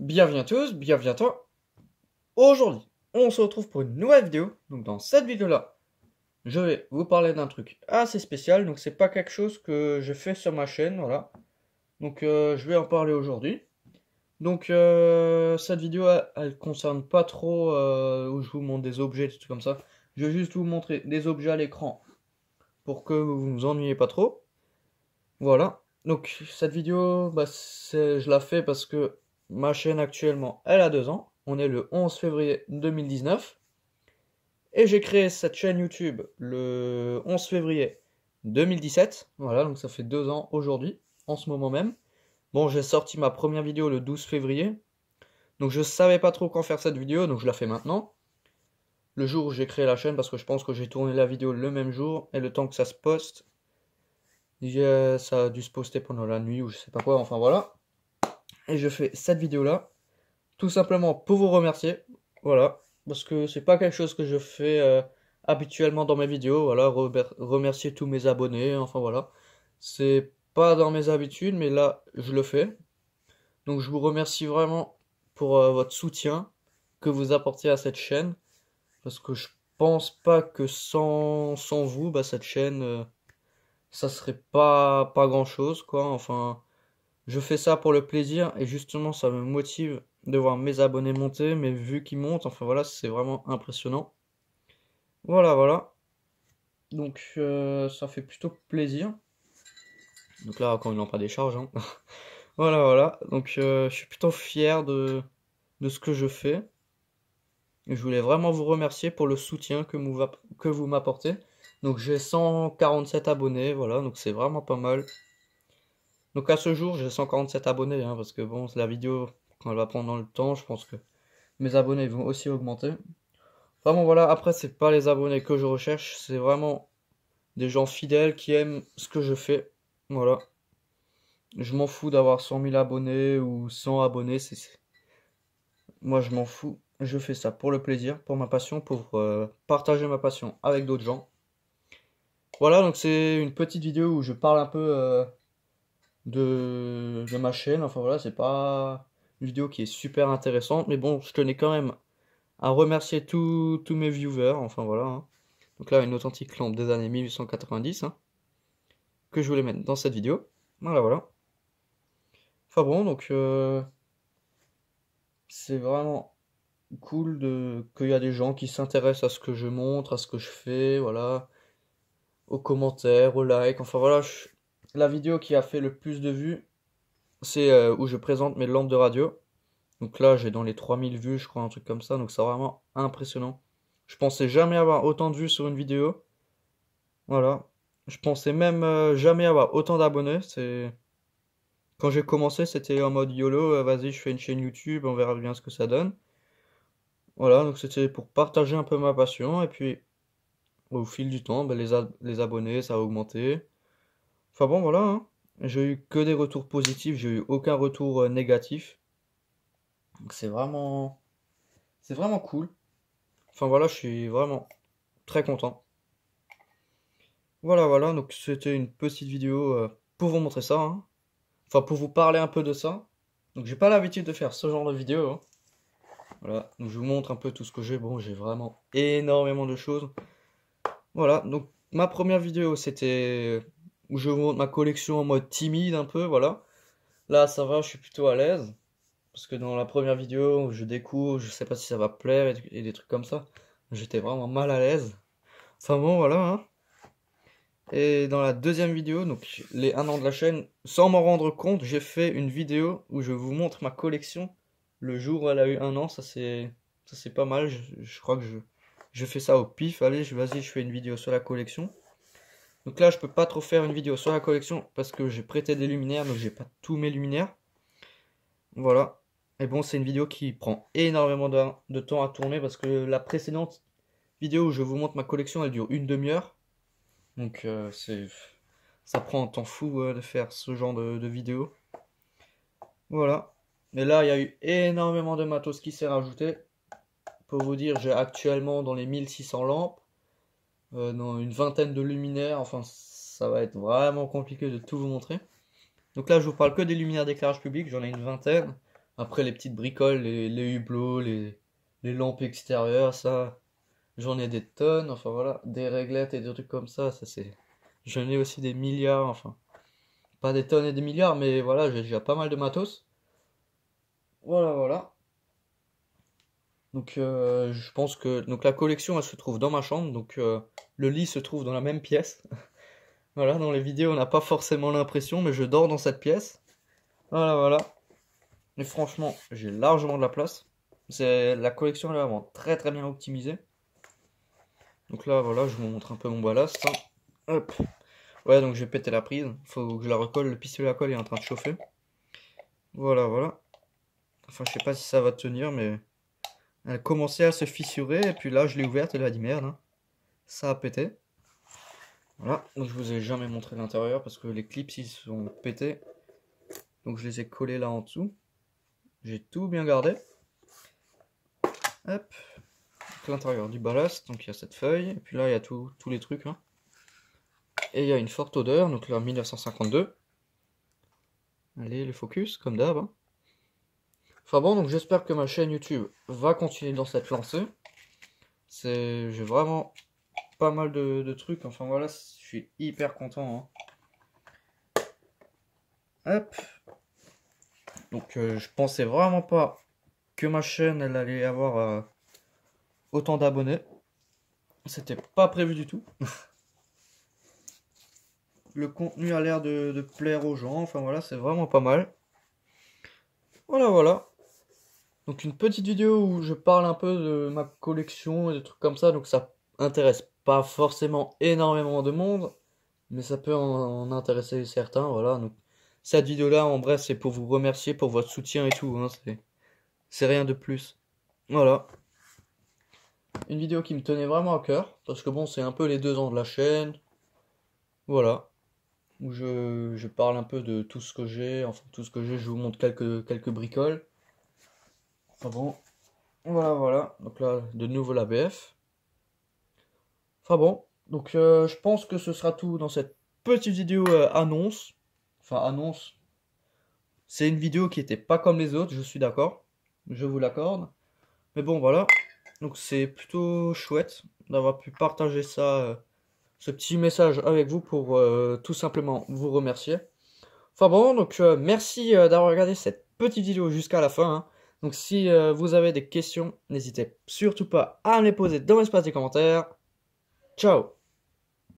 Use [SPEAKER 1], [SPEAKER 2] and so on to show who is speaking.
[SPEAKER 1] bienvenue à tous, bienvenue à toi Aujourd'hui, on se retrouve pour une nouvelle vidéo. Donc dans cette vidéo-là, je vais vous parler d'un truc assez spécial. Donc c'est pas quelque chose que je fais sur ma chaîne, voilà. Donc euh, je vais en parler aujourd'hui. Donc euh, cette vidéo, elle, concerne pas trop euh, où je vous montre des objets, des trucs comme ça. Je vais juste vous montrer des objets à l'écran pour que vous ne vous ennuyez pas trop. Voilà. Donc cette vidéo, bah, je la fais parce que Ma chaîne actuellement, elle a deux ans. On est le 11 février 2019. Et j'ai créé cette chaîne YouTube le 11 février 2017. Voilà, donc ça fait deux ans aujourd'hui, en ce moment même. Bon, j'ai sorti ma première vidéo le 12 février. Donc je ne savais pas trop quand faire cette vidéo, donc je la fais maintenant. Le jour où j'ai créé la chaîne, parce que je pense que j'ai tourné la vidéo le même jour, et le temps que ça se poste, ça a dû se poster pendant la nuit ou je sais pas quoi, enfin voilà. Et je fais cette vidéo-là, tout simplement pour vous remercier. Voilà, parce que c'est pas quelque chose que je fais euh, habituellement dans mes vidéos. Voilà, remercier tous mes abonnés, enfin voilà. C'est pas dans mes habitudes, mais là, je le fais. Donc je vous remercie vraiment pour euh, votre soutien que vous apportez à cette chaîne. Parce que je pense pas que sans, sans vous, bah, cette chaîne, euh, ça serait pas, pas grand chose, quoi. Enfin, je fais ça pour le plaisir et justement ça me motive de voir mes abonnés monter, mes vues qui montent. Enfin voilà, c'est vraiment impressionnant. Voilà, voilà. Donc euh, ça fait plutôt plaisir. Donc là, quand ils n'ont pas des charges. Hein. voilà, voilà. Donc euh, je suis plutôt fier de, ce que je fais. je voulais vraiment vous remercier pour le soutien que, que vous m'apportez. Donc j'ai 147 abonnés, voilà, donc c'est vraiment pas mal. Donc à ce jour, j'ai 147 abonnés, hein, parce que bon, la vidéo, quand elle va prendre dans le temps, je pense que mes abonnés vont aussi augmenter. Enfin bon, voilà, après, c'est pas les abonnés que je recherche, c'est vraiment des gens fidèles qui aiment ce que je fais. Voilà. Je m'en fous d'avoir 100 000 abonnés ou 100 abonnés, Moi, je m'en fous. Je fais ça pour le plaisir, pour ma passion, pour euh, partager ma passion avec d'autres gens. Voilà, donc c'est une petite vidéo où je parle un peu... Euh, de, ma chaîne. Enfin voilà, c'est pas une vidéo qui est super intéressante, mais bon, je tenais quand même à remercier tous mes viewers. Enfin voilà. Hein. Donc là, une authentique lampe des années 1890 hein, que je voulais mettre dans cette vidéo. Voilà, voilà. Enfin bon, donc euh, c'est vraiment cool de qu'il y a des gens qui s'intéressent à ce que je montre, à ce que je fais, voilà, aux commentaires, aux likes. Enfin voilà, la vidéo qui a fait le plus de vues, c'est euh, où je présente mes lampes de radio. Donc là, j'ai dans les 3000 vues, je crois, un truc comme ça. Donc c'est vraiment impressionnant. Je pensais jamais avoir autant de vues sur une vidéo. Voilà. Je pensais même euh, jamais avoir autant d'abonnés. C'est quand j'ai commencé, c'était en mode YOLO, euh, vas-y, je fais une chaîne YouTube, on verra bien ce que ça donne. Voilà, donc c'était pour partager un peu ma passion. Et puis, au fil du temps, ben, les abonnés, ça a augmenté. Enfin bon, voilà. Hein. J'ai eu que des retours positifs, j'ai eu aucun retour euh, négatif. Donc c'est vraiment. C'est vraiment cool. Enfin voilà, je suis vraiment très content. Voilà, voilà, donc c'était une petite vidéo euh, pour vous montrer ça. Hein. Enfin, pour vous parler un peu de ça. Donc j'ai pas l'habitude de faire ce genre de vidéo. Hein. Voilà, donc je vous montre un peu tout ce que j'ai. Bon, j'ai vraiment énormément de choses. Voilà, donc ma première vidéo, c'était où je montre ma collection en mode timide un peu, voilà. Là, ça va, je suis plutôt à l'aise. Parce que dans la première vidéo, où je découvre, je sais pas si ça va plaire et, des trucs comme ça. J'étais vraiment mal à l'aise. Enfin bon, voilà. Hein. Et dans la deuxième vidéo, donc les 1 an de la chaîne, sans m'en rendre compte, j'ai fait une vidéo où je vous montre ma collection. Le jour où elle a eu un an, ça c'est ça c'est pas mal. Je, crois que je, je fais ça au pif. Allez, vas-y, je fais une vidéo sur la collection. Donc là, je peux pas trop faire une vidéo sur la collection parce que j'ai prêté des luminaires, donc j'ai pas tous mes luminaires. Voilà. Et bon, c'est une vidéo qui prend énormément de, temps à tourner parce que la précédente vidéo où je vous montre ma collection, elle dure une demi-heure. Donc euh, ça prend un temps fou euh, de faire ce genre de, vidéo. Voilà. Et là, il y a eu énormément de matos qui s'est rajouté. Pour vous dire, j'ai actuellement dans les 1600 lampes euh, dans une vingtaine de luminaires. Enfin, ça va être vraiment compliqué de tout vous montrer. Donc là, je vous parle que des luminaires d'éclairage public, j'en ai une vingtaine. Après, les petites bricoles, les, hublots, les, les lampes extérieures, ça, j'en ai des tonnes. Enfin voilà, des réglettes et des trucs comme ça, ça c'est. J'en ai aussi des milliards, enfin. Pas des tonnes et des milliards, mais voilà, j'ai déjà pas mal de matos. Voilà, voilà. Donc euh, je pense que donc la collection elle se trouve dans ma chambre, donc euh, le lit se trouve dans la même pièce. voilà, dans les vidéos on n'a pas forcément l'impression, mais je dors dans cette pièce. Voilà, voilà. Et franchement, j'ai largement de la place. C'est la collection elle est vraiment très très bien optimisée. Donc là voilà, je vous montre un peu mon ballast. Hein. Hop. Ouais, donc je j'ai pété la prise. Faut que je la recolle. Le pistolet à colle est en train de chauffer. Voilà, voilà. Enfin, je sais pas si ça va tenir, mais elle commençait à se fissurer, et puis là, je l'ai ouverte, et elle a dit merde. Hein. Ça a pété. Voilà, donc je vous ai jamais montré l'intérieur parce que les clips ils sont pétés. Donc je les ai collés là en dessous. J'ai tout bien gardé. Hop. L'intérieur du ballast, donc il y a cette feuille. Et puis là, il y a tous les trucs. Hein. Et il y a une forte odeur, donc là, 1952. Allez, le focus, comme d'hab. Hein. Enfin bon, donc j'espère que ma chaîne YouTube va continuer dans cette lancée. C'est, j'ai vraiment pas mal de, trucs. Enfin voilà, je suis hyper content. Hein. Hop. Donc euh, je pensais vraiment pas que ma chaîne elle allait avoir euh, autant d'abonnés. C'était pas prévu du tout. Le contenu a l'air de plaire aux gens. Enfin voilà, c'est vraiment pas mal. Voilà, voilà. Donc une petite vidéo où je parle un peu de ma collection et des trucs comme ça. Donc ça intéresse pas forcément énormément de monde, mais ça peut en, intéresser certains. Voilà. Donc cette vidéo-là, en bref, c'est pour vous remercier pour votre soutien et tout. Hein. c'est rien de plus. Voilà. Une vidéo qui me tenait vraiment à cœur, parce que bon, c'est un peu les deux ans de la chaîne. Voilà. Où je, je parle un peu de tout ce que j'ai, enfin tout ce que j'ai, je vous montre quelques, quelques bricoles. Enfin ah bon. Voilà, voilà. Donc là, de nouveau la BF. Enfin bon. Donc euh, je pense que ce sera tout dans cette petite vidéo euh, annonce. Enfin annonce. C'est une vidéo qui n'était pas comme les autres, je suis d'accord. Je vous l'accorde. Mais bon, voilà. Donc c'est plutôt chouette d'avoir pu partager ça, euh, ce petit message avec vous pour tout simplement vous remercier. Enfin bon, donc merci d'avoir regardé cette petite vidéo jusqu'à la fin. Hein. Donc si euh, vous avez des questions, n'hésitez surtout pas à me les poser dans l'espace des commentaires. Ciao